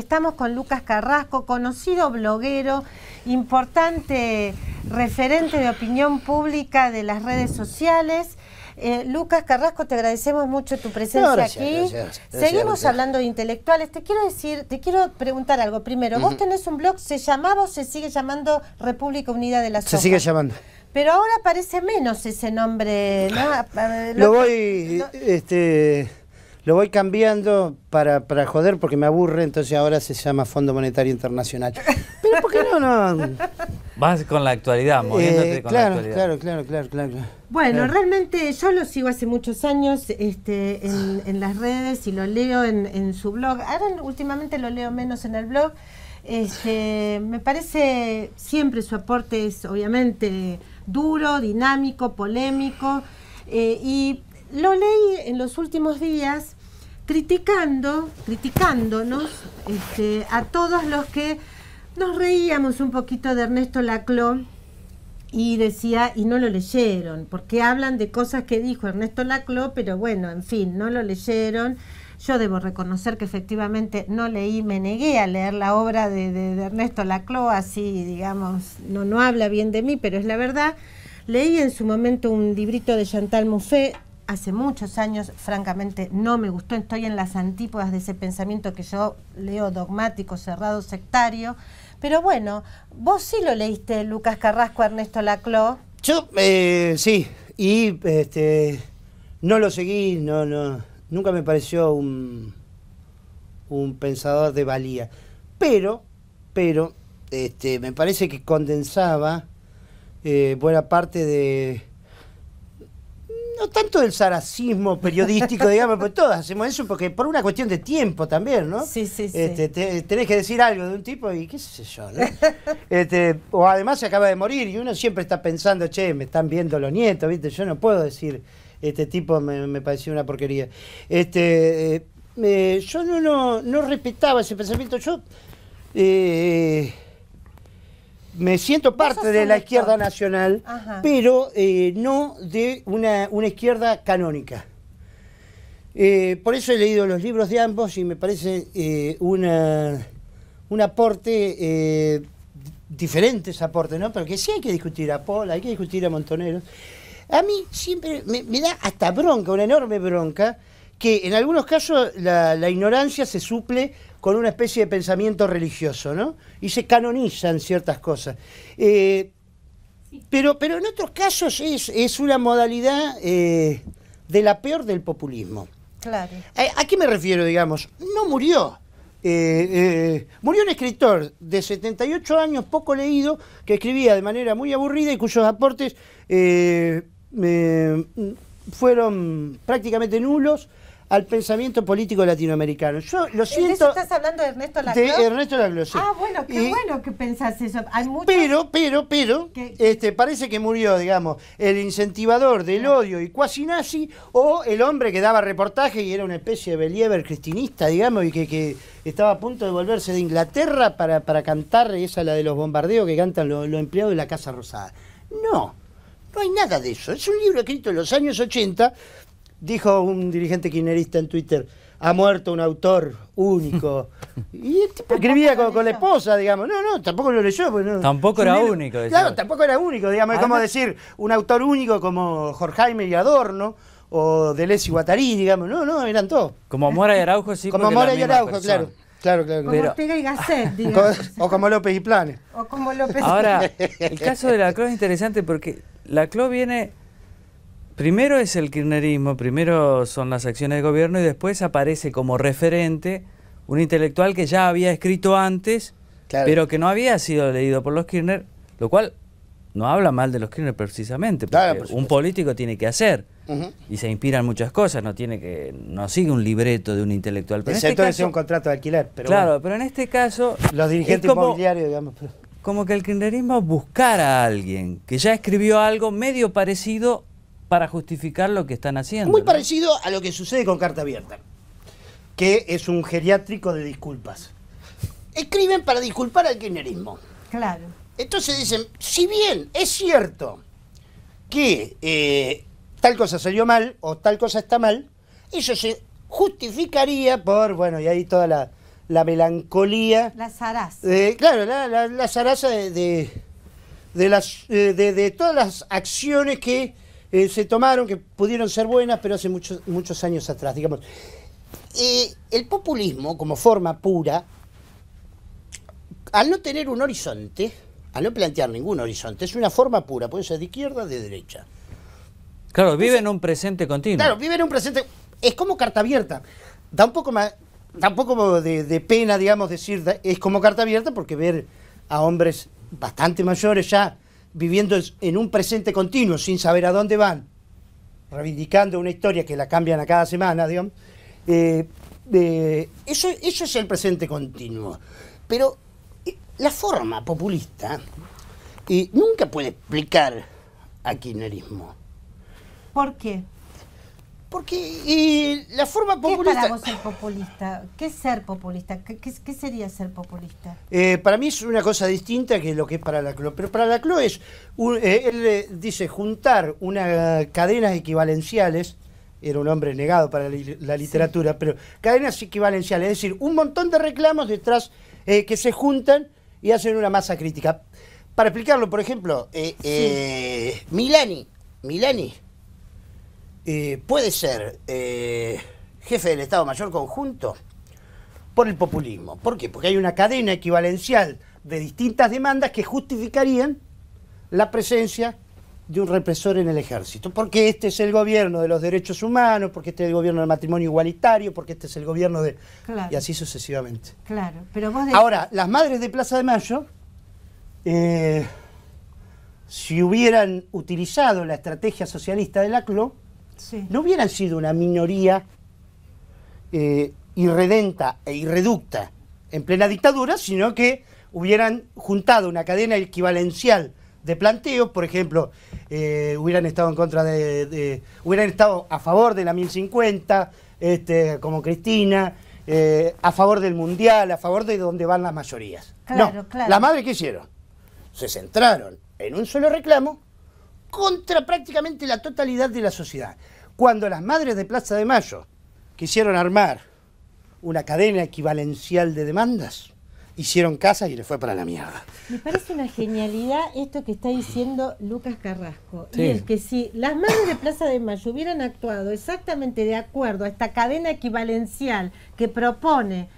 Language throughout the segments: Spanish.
Estamos con Lucas Carrasco, conocido bloguero, importante referente de opinión pública de las redes sociales. Eh, Lucas Carrasco, te agradecemos mucho tu presencia aquí. Seguimos hablando de intelectuales. Te quiero decir, te quiero preguntar algo. Primero, vos tenés un blog, ¿se llamaba o se sigue llamando República Unida de la Soja? Se sigue llamando. Pero ahora parece menos ese nombre, ¿no? Lo, voy, este lo voy cambiando para, joder porque me aburre, entonces ahora se llama Fondo Monetario Internacional. Pero ¿por qué no? no? Vas con la actualidad, moviéndote eh, con la actualidad. Claro, claro, claro, Bueno, realmente yo lo sigo hace muchos años este, en, las redes y lo leo en, su blog. Ahora últimamente lo leo menos en el blog. Este, me parece siempre su aporte es obviamente duro, dinámico, polémico. Eh, y lo leí en los últimos días criticando, criticándonos este, a todos los que nos reíamos un poquito de Ernesto Laclau y decía, y no lo leyeron, porque hablan de cosas que dijo Ernesto Laclau, pero bueno, en fin, no lo leyeron. Yo debo reconocer que efectivamente no leí, me negué a leer la obra de, Ernesto Laclau, así digamos, no, no habla bien de mí, pero es la verdad. Leí en su momento un librito de Chantal Mouffet, hace muchos años, francamente, no me gustó, estoy en las antípodas de ese pensamiento que yo leo dogmático, cerrado, sectario. Pero bueno, vos sí lo leíste, Lucas Carrasco, Ernesto Laclau. Yo, eh, sí, y este, no lo seguí, no, no, nunca me pareció un, un pensador de valía. Pero, pero, este, me parece que condensaba eh, buena parte de no tanto del saracismo periodístico, digamos, porque todos hacemos eso porque por una cuestión de tiempo también, ¿no? Sí, sí, sí. Este, tenés que decir algo de un tipo y qué sé yo, ¿no? Este, o además se acaba de morir y uno siempre está pensando, che, me están viendo los nietos, ¿viste? Yo no puedo decir, este tipo me, me pareció una porquería. Este, eh, yo no, no, respetaba ese pensamiento. Yo. Eh, me siento parte de la izquierda nacional, pero eh, no de una, izquierda canónica. Eh, por eso he leído los libros de ambos y me parece eh, una, un aporte, diferentes aportes, ¿no? Porque sí hay que discutir a Paul, hay que discutir a Montoneros. A mí siempre me, da hasta bronca, una enorme bronca, que en algunos casos la, la ignorancia se suple con una especie de pensamiento religioso, ¿no? Y se canonizan ciertas cosas. Eh, pero, pero en otros casos es, una modalidad eh, de la peor del populismo. Claro. Eh, ¿A, qué me refiero, digamos? No murió. murió un escritor de 78 años, poco leído, que escribía de manera muy aburrida y cuyos aportes mm, fueron prácticamente nulos al pensamiento político latinoamericano. Yo lo siento. estás hablando de Ernesto Laglos. De Ernesto Laglos. Ah, bueno, qué bueno que pensás eso. Pero, pero, pero, este, parece que murió, digamos, el incentivador del odio y cuasi nazi o el hombre que daba reportaje y era una especie de believer cristinista, digamos, y que, estaba a punto de volverse de Inglaterra para, para cantar esa la de los bombardeos que cantan los empleados de la Casa Rosada. No, no hay nada de eso. Es un libro escrito en los años 80 Dijo un dirigente kirchnerista en Twitter, ha muerto un autor único. y escribía con, con, la esposa, digamos. No, no, tampoco lo leyó. Pues, tampoco era único. Claro, tampoco era único, digamos. Es como decir un autor único como Jorge Jaime y Adorno o Deleuze y Guattari, digamos. No, no, eran todos. Como Mora y Araujo, sí. Como Mora y Araujo, claro. Claro, claro. Como Pero, y Gasset, digamos. o como López y Plane. O como López Ahora, el caso de la CLO es interesante porque la CLO viene primero es el kirchnerismo, primero son las acciones de gobierno y después aparece como referente un intelectual que ya había escrito antes, pero que no había sido leído por los Kirchner, lo cual no habla mal de los Kirchner precisamente, porque un político tiene que hacer. Y se inspiran muchas cosas, no tiene que no sigue un libreto de un intelectual. Pero Excepto este caso, un contrato de alquiler. Pero claro, pero en este caso... Los dirigentes como, digamos. Como que el kirchnerismo buscara a alguien que ya escribió algo medio parecido para justificar lo que están haciendo. Muy parecido a lo que sucede con Carta Abierta, que es un geriátrico de disculpas. Escriben para disculpar al kirchnerismo. Claro. Entonces dicen, si bien es cierto que eh, tal cosa salió mal o tal cosa está mal, eso se justificaría por, bueno, y ahí toda la, melancolía. La zaraza. claro, la, zaraza las, eh, de, de todas las acciones que eh, se tomaron, que pudieron ser buenas, pero hace muchos, muchos años atrás, digamos. Eh, el populismo, como forma pura, al no tener un horizonte, al no plantear ningún horizonte, es una forma pura, puede ser de izquierda, o de derecha. Claro, vive en un presente continuo. Claro, vive en un presente. Es como carta abierta. Da un poco más, tampoco de, de, pena, digamos, decir, es como carta abierta, porque ver a hombres bastante mayores ya viviendo en un presente continuo, sin saber a dónde van, reivindicando una historia que la cambian a cada semana, digamos, eh, eh, eso, es el presente continuo. Pero eh, la forma populista nunca puede explicar a kirchnerismo. ¿Por qué? Porque Y eh, la forma populista... ¿Qué es para ser populista? ¿Qué ser populista? ¿Qué, sería ser populista? Eh, para mí es una cosa distinta que lo que es para la CLO. Pero para la CLO es, eh, él dice, juntar unas cadenas equivalenciales, era un hombre negado para la, literatura, pero cadenas equivalenciales, es decir, un montón de reclamos detrás que se juntan y hacen una masa crítica. Para explicarlo, por ejemplo, Milani, Milani, eh, puede ser eh, jefe del Estado Mayor Conjunto por el populismo. ¿Por qué? Porque hay una cadena equivalencial de distintas demandas que justificarían la presencia de un represor en el ejército. Porque este es el gobierno de los derechos humanos, porque este es el gobierno del matrimonio igualitario, porque este es el gobierno de... Y así sucesivamente. Ahora, las madres de Plaza de Mayo... Eh, si hubieran utilizado la estrategia socialista de la CLO, no hubieran sido una minoría eh, irredenta e irreducta en plena dictadura, sino que hubieran juntado una cadena equivalencial de planteos, por ejemplo, eh, hubieran estado en contra de, hubieran estado a favor de la 1050, este, como Cristina, eh, a favor del mundial, a favor de donde van las mayorías. no, La madre qué hicieron, se centraron en un solo reclamo contra prácticamente la totalidad de la sociedad. Cuando las madres de Plaza de Mayo quisieron armar una cadena equivalencial de demandas, hicieron casa y le fue para la mierda. Me parece una genialidad esto que está diciendo Lucas Carrasco. Y es que si las madres de Plaza de Mayo hubieran actuado exactamente de acuerdo a esta cadena equivalencial que propone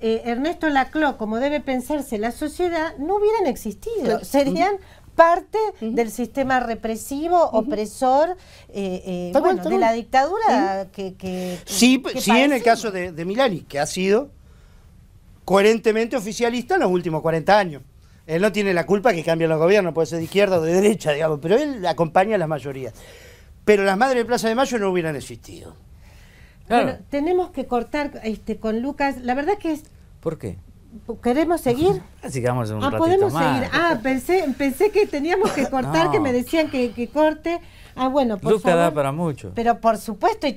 eh, Ernesto Laclau como debe pensarse la sociedad, no hubieran existido. Serían parte del sistema represivo, opresor, eh, eh, bueno, de la dictadura que, Sí, sí en el caso de, Milani, que ha sido coherentemente oficialista en los últimos 40 años. Él no tiene la culpa que cambien los gobiernos, puede ser de izquierda o de derecha, digamos, pero él acompaña a las mayorías. Pero las madres de Plaza de Mayo no hubieran existido. tenemos que cortar este, con Lucas. La verdad que es... ¿Por qué? ¿Queremos seguir? Sigamos un ah, podemos seguir. Ah, pensé, pensé que teníamos que cortar, que me decían que, corte. Ah, bueno, por da para mucho. Pero por supuesto, y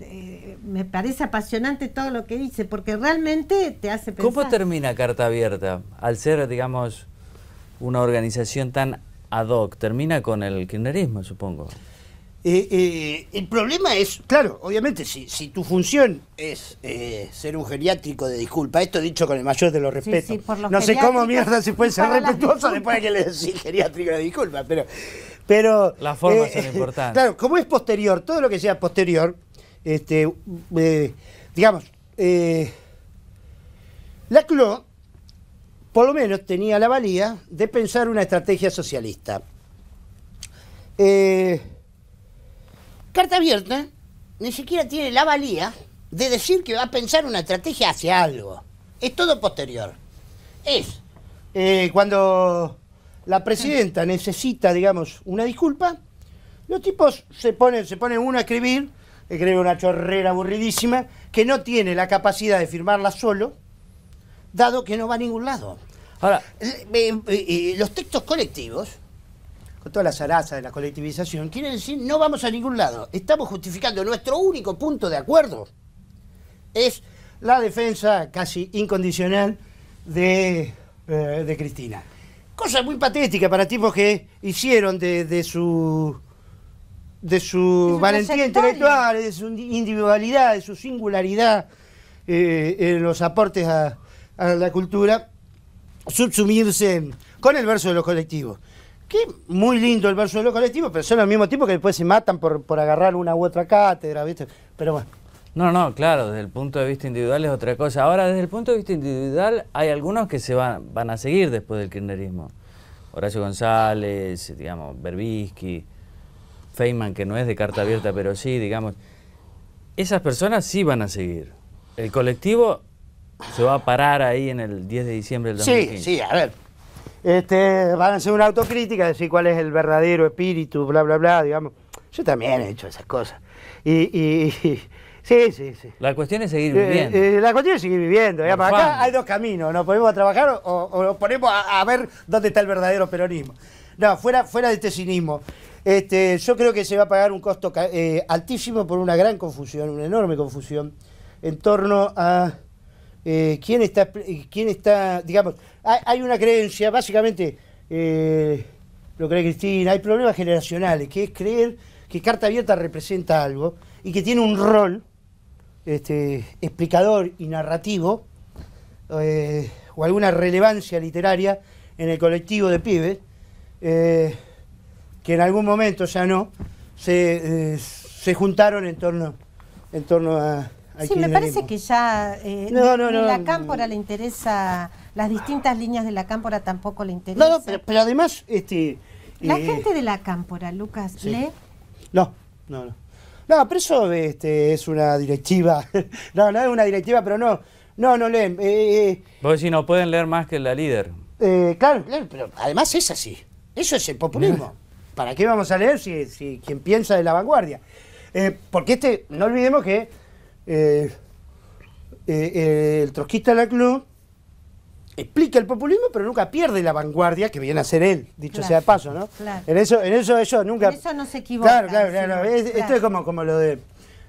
eh, me parece apasionante todo lo que dice, porque realmente te hace pensar. ¿Cómo termina Carta Abierta? Al ser, digamos, una organización tan ad hoc, termina con el kirchnerismo, supongo. Eh, eh, el problema es, claro, obviamente, si, tu función es eh, ser un geriátrico de disculpa, esto dicho con el mayor de los respetos, no sé cómo mierda se puede ser respetuoso después de que le decís geriátrico de disculpa, pero... pero Las formas son importantes. Claro, como es posterior, todo lo que sea posterior, este, digamos, la CLO por lo menos tenía la valía de pensar una estrategia socialista. Eh, Carta abierta ni siquiera tiene la valía de decir que va a pensar una estrategia hacia algo. Es todo posterior. Es eh, cuando la presidenta mm. necesita, digamos, una disculpa, los tipos se ponen, se ponen uno a escribir, escribe una chorrera aburridísima, que no tiene la capacidad de firmarla solo, dado que no va a ningún lado. Ahora, eh, eh, los textos colectivos con toda la zaraza de la colectivización, quiere decir no vamos a ningún lado. Estamos justificando nuestro único punto de acuerdo es la defensa casi incondicional de, eh, Cristina. Cosa muy patética para tipos que hicieron de, su de su valentía intelectual, de su individualidad, de su singularidad eh, en los aportes a la cultura, subsumirse con el verso de los colectivos muy lindo el verso de los colectivos, pero son al mismo tiempo que después se matan por, por agarrar una u otra cátedra, ¿viste? Pero bueno. No, no, claro, desde el punto de vista individual es otra cosa. Ahora, desde el punto de vista individual, hay algunos que se van, van a seguir después del kirchnerismo. Horacio González, digamos, Berbisky, Feynman, que no es de carta abierta, pero sí, digamos. Esas personas sí van a seguir. El colectivo se va a parar ahí en el 10 de diciembre del 2015. Sí, sí, a ver, este, van a hacer una autocrítica, decir cuál es el verdadero espíritu, bla, bla, bla, digamos. Yo también he hecho esas cosas. Y, sí, sí, sí. La cuestión es seguir eh, viviendo. Eh, la cuestión es seguir viviendo. Acá hay dos caminos, nos ponemos a trabajar o, nos ponemos a, ver dónde está el verdadero peronismo. No, fuera, fuera de este cinismo. Este, yo creo que se va a pagar un costo eh, altísimo por una gran confusión, una enorme confusión en torno a eh, quién está, eh, quién está, digamos, hay, una creencia, básicamente eh, lo cree Cristina, hay problemas generacionales, que es creer que Carta Abierta representa algo y que tiene un rol este, explicador y narrativo o alguna relevancia literaria en el colectivo de pibes, que en algún momento ya no, se, se juntaron en torno, en torno a, sí, me parece que ya eh, la cámpora le interesa, las distintas líneas de la cámpora tampoco le interesa. No, no, pero, además... este La eh, gente de la cámpora, Lucas, ¿lee? No, no, no. No, pero eso este, es una directiva. no, no es una directiva, pero no. No, no leen. Eh, Vos decís, no pueden leer más que la líder. claro, claro, pero además es así. Eso es el populismo. ¿Para qué vamos a leer si, si quien piensa de la vanguardia? porque este, no olvidemos que eh, eh, eh, el trotskista Laclau explica el populismo, pero nunca pierde la vanguardia que viene a ser él, dicho sea de paso, ¿no? En eso, en eso ellos nunca. eso no se equivoca. Claro, claro, claro. Esto es como, como lo de.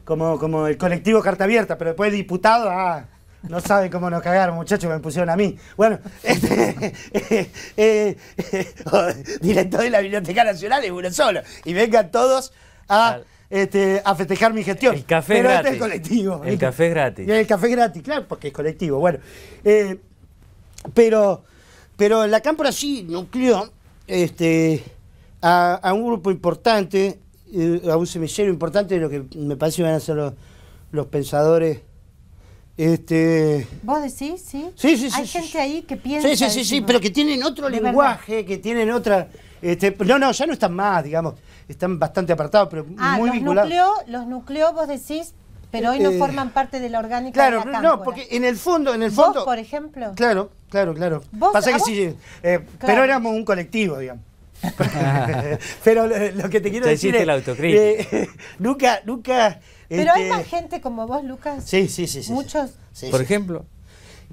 Como, como el colectivo carta abierta, pero después diputado, ah, no sabe cómo nos cagaron, muchachos, me pusieron a mí. Bueno, este, eh, eh, oh, director de la Biblioteca Nacional es uno solo. Y vengan todos a este, a festejar mi gestión. El café Pero este gratis. colectivo. El, café es gratis. El café gratis, claro, porque es colectivo. Bueno, eh, pero, pero la Cámara sí nucleó este, a, un grupo importante, eh, a un semillero importante de lo que me parece van a ser los, los pensadores este... ¿Vos decís? Sí, sí, sí. Hay gente ahí que piensa. Sí, sí, sí, sí, pero que tienen otro lenguaje, que tienen otra. Este, no, no, ya no están más, digamos. Están bastante apartados, pero ah, muy los vinculados. los núcleos, vos decís, pero hoy no este, forman parte de la orgánica claro, no, porque en el fondo, en el fondo. ¿Vos, por ejemplo? Claro, claro, claro. Pasa que sí, eh, claro. pero éramos un colectivo, digamos. Pero lo, que te quiero decir es, la eh, nunca, nunca... Pero hay este más gente como vos, Lucas. Sí, sí, sí. Muchos. Por ejemplo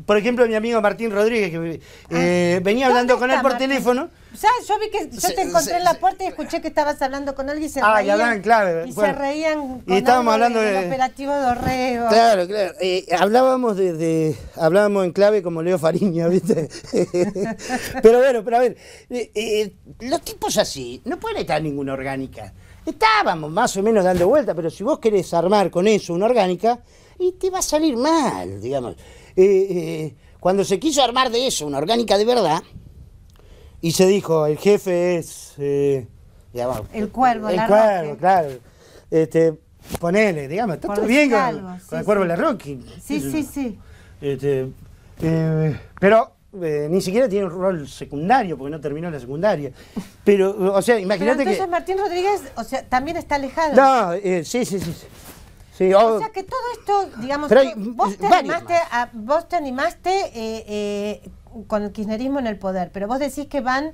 por ejemplo, mi amigo Martín Rodríguez, que eh, ah, venía hablando con él por teléfono. O sea, yo vi que yo te encontré en la puerta y escuché que estabas hablando con alguien y se ah, reían. Y se reían con y estábamos hablando operativo de Claro, claro. Eh, hablábamos de, hablábamos en clave como Leo Fariña, ¿viste? pero bueno, pero a ver, eh, los tipos así no pueden estar ninguna orgánica. Estábamos más o menos dando vuelta, pero si vos querés armar con eso una orgánica, y te va a salir mal, digamos. Eh, eh, cuando se quiso armar de eso una orgánica de verdad, y se dijo, el jefe es... Eh, el cuervo, El la cuervo, claro. Este, ponele, digamos, está bien con, el cuervo de la Rocky. Sí, sí, sí. Este, pero ni siquiera tiene un rol secundario porque no terminó la secundaria. Pero, o sea, imagínate que. Entonces Martín Rodríguez, o sea, también está alejado. No, sí, sí, sí. Oh. o... sea que todo esto, digamos, vos, te animaste vos te animaste con el kirchnerismo en el poder, pero vos decís que van,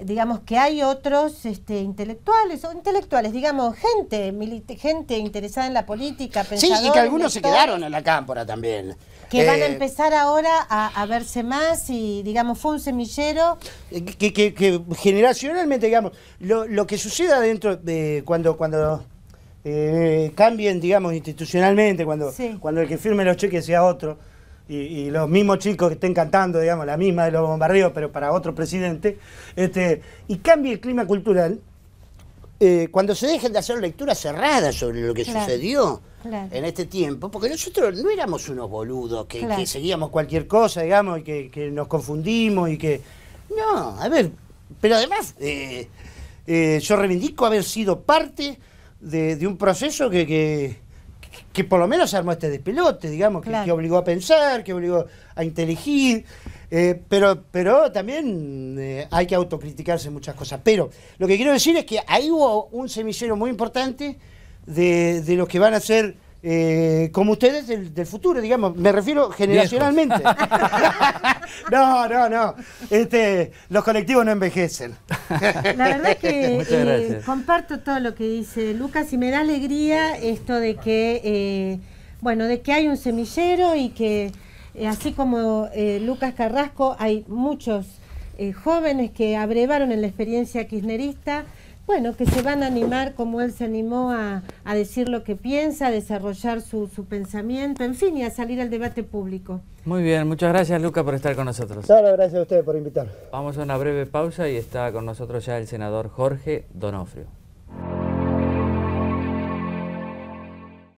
digamos, que hay otros este, intelectuales, o intelectuales, digamos, gente, gente interesada en la política, Sí, y que algunos se quedaron en la cámpora también. Que van a eh, empezar ahora a, verse más y, digamos, fue un semillero. Eh, que, generacionalmente, digamos, lo, que suceda dentro de cuando... cuando eh, cambien, digamos, institucionalmente, cuando, cuando el que firme los cheques sea otro, y, los mismos chicos que estén cantando, digamos, la misma de los bombardeos, pero para otro presidente, este, y cambie el clima cultural, eh, cuando se dejen de hacer lecturas cerradas sobre lo que sucedió en este tiempo, porque nosotros no éramos unos boludos que, seguíamos cualquier cosa, digamos, y que, nos confundimos y que... No, a ver, pero además eh, yo reivindico haber sido parte de, un proceso que, que, por lo menos armó este despelote, digamos, que, obligó a pensar, que obligó a inteligir. Eh, pero, pero también eh, hay que autocriticarse muchas cosas. Pero lo que quiero decir es que ahí hubo un semillero muy importante de, de los que van a ser eh, como ustedes del, futuro, digamos. Me refiero generacionalmente. no, no, no. Este, los colectivos no envejecen. La verdad que eh, comparto todo lo que dice Lucas y me da alegría esto de que, eh, bueno, de que hay un semillero y que así como Lucas Carrasco, hay muchos jóvenes que abrevaron en la experiencia kirchnerista bueno, que se van a animar como él se animó a, decir lo que piensa, a desarrollar su, pensamiento, en fin, y a salir al debate público. Muy bien, muchas gracias Luca por estar con nosotros. Muchas gracias a ustedes por invitar. Vamos a una breve pausa y está con nosotros ya el senador Jorge Donofrio.